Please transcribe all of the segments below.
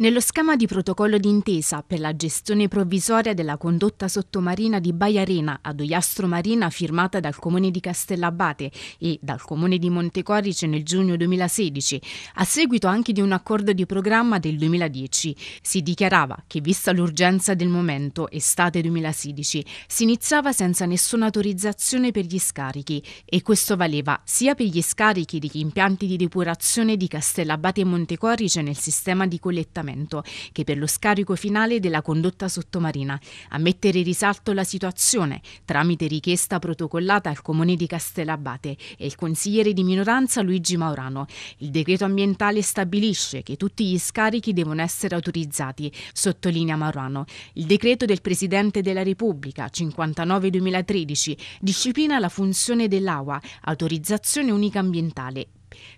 Nello schema di protocollo d'intesa per la gestione provvisoria della condotta sottomarina di Baia Arena ad Oiastro Marina firmata dal Comune di Castellabate e dal Comune di Montecorice nel giugno 2016, a seguito anche di un accordo di programma del 2010, si dichiarava che vista l'urgenza del momento, estate 2016, si iniziava senza nessuna autorizzazione per gli scarichi e questo valeva sia per gli scarichi degli impianti di depurazione di Castellabate e Montecorice nel sistema di collettamento Parlamento, che per lo scarico finale della condotta sottomarina, a mettere in risalto la situazione tramite richiesta protocollata al Comune di Castellabate e il consigliere di minoranza Luigi Maurano. Il decreto ambientale stabilisce che tutti gli scarichi devono essere autorizzati, sottolinea Maurano. Il decreto del Presidente della Repubblica 59-2013 disciplina la funzione dell'AUA, autorizzazione unica ambientale,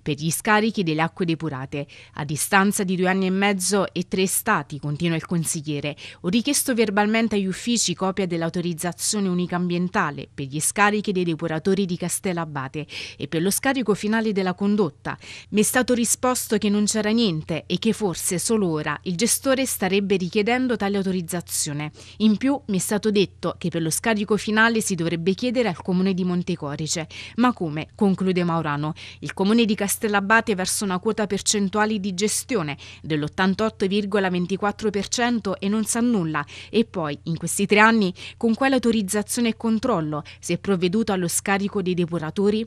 per gli scarichi delle acque depurate. A distanza di due anni e mezzo e tre stati, continua il consigliere, ho richiesto verbalmente agli uffici copia dell'autorizzazione unica ambientale per gli scarichi dei depuratori di Castellabate e per lo scarico finale della condotta. Mi è stato risposto che non c'era niente e che forse solo ora il gestore starebbe richiedendo tale autorizzazione. In più mi è stato detto che per lo scarico finale si dovrebbe chiedere al comune di Montecorice. Ma come? conclude Maurano. Il comune Comune di Castellabate verso una quota percentuale di gestione dell'88,24% e non sa nulla e poi, in questi tre anni, con quale autorizzazione e controllo si è provveduto allo scarico dei depuratori?